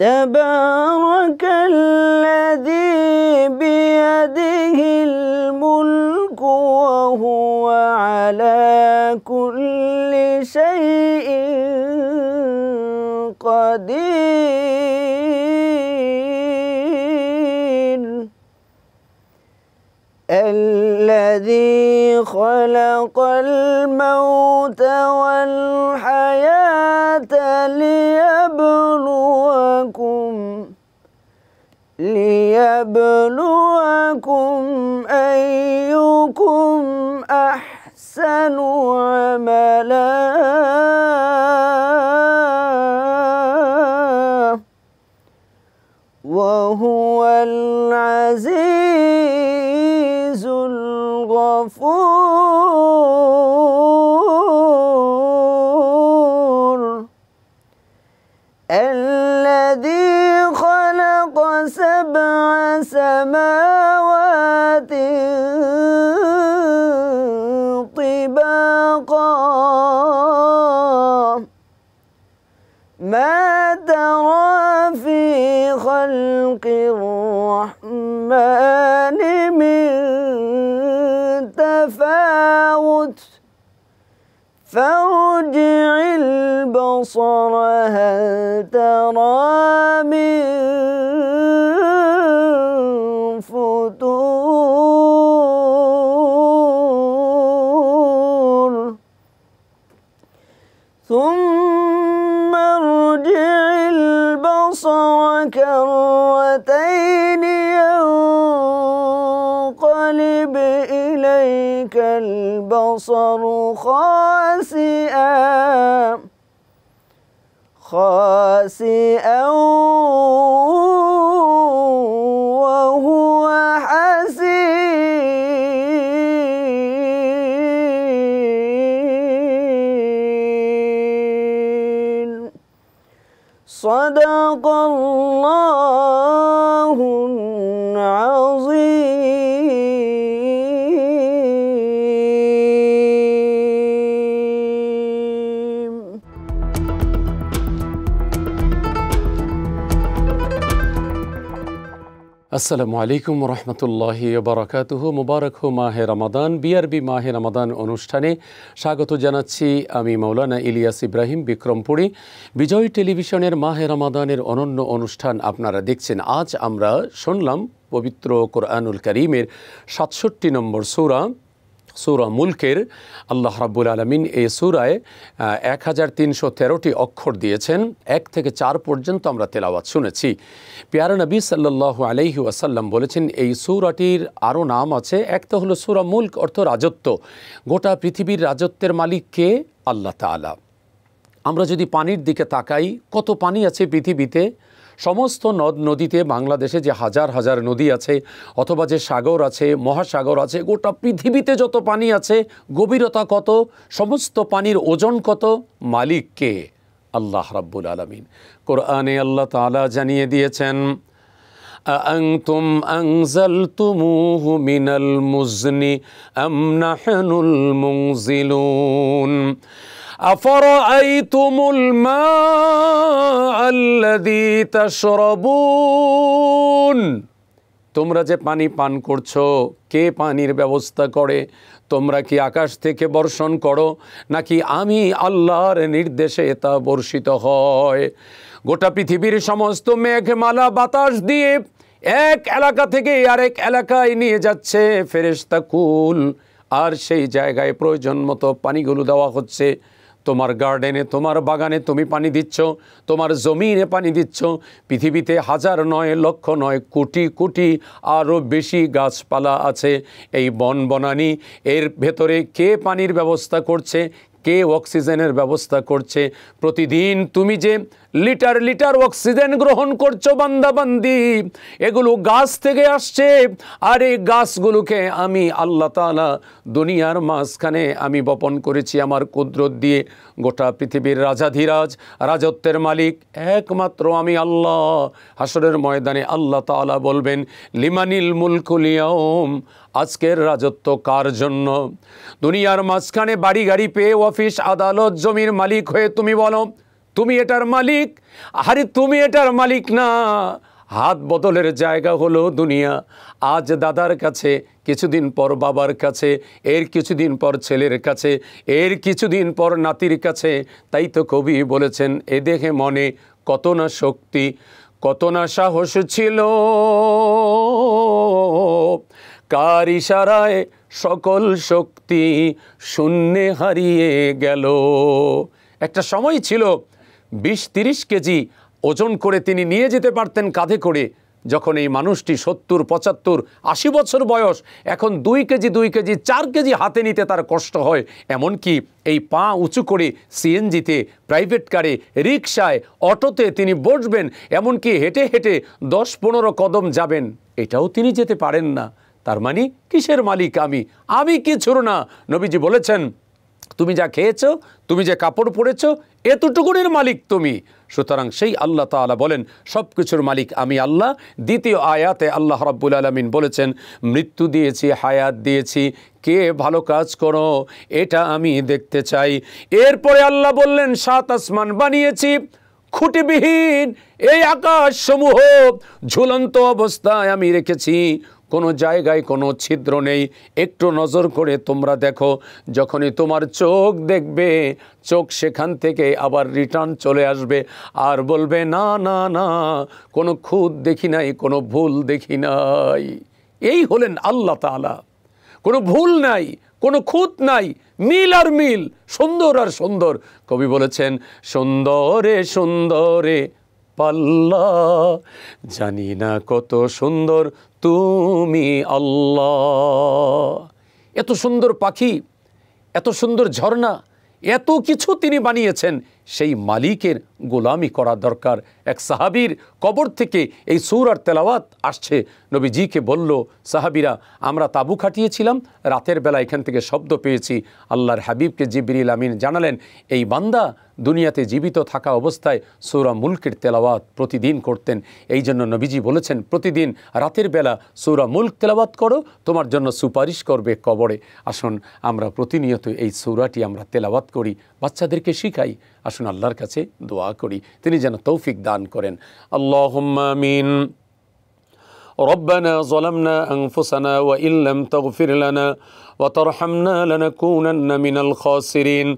تبارك الذي بيده الملك وهو على كل شيء قدير الذي خلق الموت والحياة لي لنبلوكم أيكم أحسن عملا وهو العزيز الغفور ما ترى في خلق الرحمن من تفاوت فارجع البصر هل ترى من البصر خاسئا خاسئا وهو حزين صدق الله আসসালামু আলাইকুম রহমতুল্লাহি বারাকাতুহ মুবারক হু মাহে রমাদান বিআরবি মাহে রমাদান অনুষ্ঠানে স্বাগত জানাচ্ছি আমি মৌলানা ইলিয়াস ইব্রাহিম বিক্রমপুরী বিজয় টেলিভিশনের মাহে রমাদানের অনন্য অনুষ্ঠান আপনারা দেখছেন আজ আমরা শুনলাম পবিত্র কোরআনুল করিমের সাতষট্টি নম্বর সৌরা সুরা মুলকের আল্লাহ রাব্বুল আলমিন এই সুরায় এক হাজার তিনশো তেরোটি অক্ষর দিয়েছেন এক থেকে চার পর্যন্ত আমরা তেলাওয়াত শুনেছি পিয়ার নবী সাল্লাহ আলহি আসাল্লাম বলেছেন এই সুরাটির আরও নাম আছে এক তো হলো সুরা মুলক অর্থ রাজত্ব গোটা পৃথিবীর রাজত্বের মালিক কে আল্লাহ তালা আমরা যদি পানির দিকে তাকাই কত পানি আছে পৃথিবীতে সমস্ত নদ নদীতে বাংলাদেশে যে হাজার হাজার নদী আছে অথবা যে সাগর আছে মহাসাগর আছে গোটা পৃথিবীতে যত পানি আছে গভীরতা কত সমস্ত পানির ওজন কত মালিক কে আল্লাহ রাব্বুল আলমিন কোরআনে আল্লাহ তালা জানিয়ে দিয়েছেন أأنتم أنزلتموه من المزن أم نحن المنزلون أفرأيتم الماء الذي تشربون তোমরা যে পানি পান করছো কে পানির ব্যবস্থা করে তোমরা কি আকাশ থেকে বর্ষণ করো নাকি আমি আল্লাহর নির্দেশে তা বর্ষিত হয় গোটা পৃথিবীর সমস্ত মেঘমালা বাতাস দিয়ে এক এলাকা থেকে আরেক এলাকায় নিয়ে যাচ্ছে ফেরেস্তা কুল আর সেই জায়গায় প্রয়োজন মতো পানিগুলো দেওয়া হচ্ছে তোমার গার্ডেনে তোমার বাগানে তুমি পানি দিচ্ছ তোমার জমিনে পানি দিচ্ছ পৃথিবীতে হাজার নয় লক্ষ নয় কোটি কোটি আরও বেশি গাছপালা আছে এই বন বনানি এর ভেতরে কে পানির ব্যবস্থা করছে কে অক্সিজেনের ব্যবস্থা করছে প্রতিদিন তুমি যে লিটার লিটার অক্সিজেন গ্রহণ করছো বান্দাবান্দি এগুলো গাছ থেকে আসছে আর এই গাছগুলোকে আমি আল্লাহ তালা দুনিয়ার মাঝখানে আমি বপন করেছি আমার কুদরত দিয়ে গোটা পৃথিবীর রাজাধিরাজ রাজত্বের মালিক একমাত্র আমি আল্লাহ হাসরের ময়দানে আল্লাহ তালা বলবেন লিমানিল মুলকুলিয়ম আজকের রাজত্ব কার জন্য দুনিয়ার মাঝখানে বাড়ি গাড়ি পেয়ে অফিস আদালত জমির মালিক হয়ে তুমি বলো তুমি এটার মালিক আরে তুমি এটার মালিক না হাত বদলের জায়গা হলো দুনিয়া আজ দাদার কাছে কিছুদিন পর বাবার কাছে এর কিছুদিন পর ছেলের কাছে এর কিছুদিন পর নাতির কাছে তাই তো কবি বলেছেন এ দেখে মনে কত না শক্তি কত না সাহস ছিল কার ইশারায় সকল শক্তি শূন্যে হারিয়ে গেল একটা সময় ছিল বিশ তিরিশ কেজি ওজন করে তিনি নিয়ে যেতে পারতেন কাঁধে করে যখন এই মানুষটি সত্তর পঁচাত্তর আশি বছর বয়স এখন দুই কেজি দুই কেজি চার কেজি হাতে নিতে তার কষ্ট হয় এমনকি এই পা উঁচু করে সিএনজিতে প্রাইভেট কারে রিক্সায় অটোতে তিনি বসবেন এমনকি হেঁটে হেঁটে দশ পনেরো কদম যাবেন এটাও তিনি যেতে পারেন না তার মানে কিসের মালিক আমি আমি কিছুর না নবীজি বলেছেন তুমি যা খেয়েছ তুমি যে কাপড় পরেছ এতটুকুনের মালিক তুমি সুতরাং সেই আল্লাহ তালা বলেন সব কিছুর মালিক আমি আল্লাহ দ্বিতীয় আয়াতে আল্লাহ রব্বুল আলমিন বলেছেন মৃত্যু দিয়েছি হায়াত দিয়েছি কে ভালো কাজ করো এটা আমি দেখতে চাই এরপরে আল্লাহ বললেন সাত আসমান বানিয়েছি খুঁটিবিহীন এই আকাশ সমূহ ঝুলন্ত অবস্থায় আমি রেখেছি কোনো জায়গায় কোনো ছিদ্র নেই একটু নজর করে তোমরা দেখো যখনই তোমার চোখ দেখবে চোখ সেখান থেকে আবার রিটার্ন চলে আসবে আর বলবে না না না কোনো খুদ দেখি নাই কোনো ভুল দেখি নাই এই হলেন আল্লাহ তালা কোনো ভুল নাই কোনো খুঁত নাই মিল আর মিল সুন্দর আর সুন্দর কবি বলেছেন সুন্দরে সুন্দরে পাল্লা জানি না কত সুন্দর তুমি আল্লাহ এত সুন্দর পাখি এত সুন্দর ঝর্ণা এত কিছু তিনি বানিয়েছেন সেই মালিকের গোলামি করা দরকার এক সাহাবির কবর থেকে এই সৌরার তেলাওয়াত আসছে নবীজিকে বলল সাহাবিরা আমরা তাবু খাটিয়েছিলাম রাতের বেলা এখান থেকে শব্দ পেয়েছি আল্লাহর হাবিবকে জিবরিল আমিন জানালেন এই বান্দা দুনিয়াতে জীবিত থাকা অবস্থায় সৌরা মুল্কের তেলাওয়াত প্রতিদিন করতেন এই জন্য নবীজি বলেছেন প্রতিদিন রাতের বেলা সৌরা মুল্ক তেলাওয়াত করো তোমার জন্য সুপারিশ করবে কবরে আসুন আমরা প্রতিনিয়ত এই সৌরাটি আমরা তেলাওয়াত করি বাচ্চাদেরকে শিখাই আসুন আল্লাহর কাছে দোয়া করি তিনি যেন তৌফিক দান করেন আল্লাহুম্মা আমিন ربنا ظلمنا انفسنا وان لم تغفر لنا وترحمنا لنكونن من الخاسرين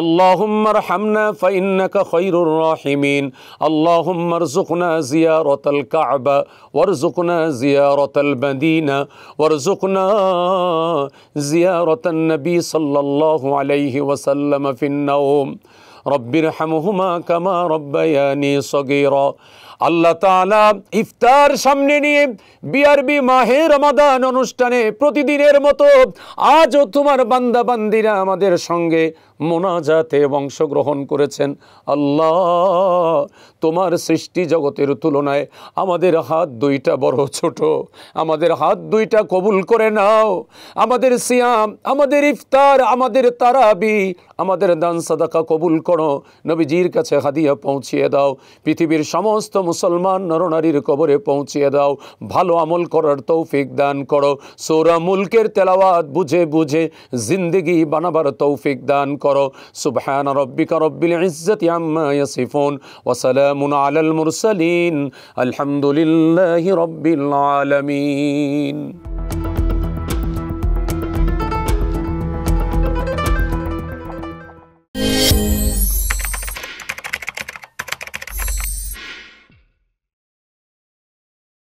اللهم ارحمنا فانك خير الراحمين اللهم ارزقنا زياره الكعبه وارزقنا زياره المدينه وارزقنا زياره النبي صلى الله عليه وسلم في النوم رب ارحمهما كما ربياني صغيرا আল্লাহ তালা ইফতার সামনে নিয়ে বিআরবি মাহে রমাদান অনুষ্ঠানে প্রতিদিনের মতো আজও তোমার বান্দাবান্দিরা আমাদের সঙ্গে মোনাজাতে অংশগ্রহণ করেছেন আল্লাহ তোমার সৃষ্টি জগতের তুলনায় আমাদের হাত দুইটা বড় ছোট আমাদের হাত দুইটা কবুল করে নাও আমাদের সিয়াম আমাদের ইফতার আমাদের তারাবি আমাদের দান সাদাকা কবুল করো নবীজির কাছে হাদিয়া পৌঁছিয়ে দাও পৃথিবীর সমস্ত মুসলমান নরনারীর কবরে পৌঁছিয়ে দাও ভালো আমল করার তৌফিক দান করো সৌরা মুলকের তেলাওয়াত বুঝে বুঝে জিন্দগি বানাবার তৌফিক দান করো সুবহান রব্বিকা রব্বিল ইজ্জতি আম্মা ইয়াসিফুন ওয়া সালামুন আলাল মুরসালিন আলহামদুলিল্লাহি রব্বিল আলামিন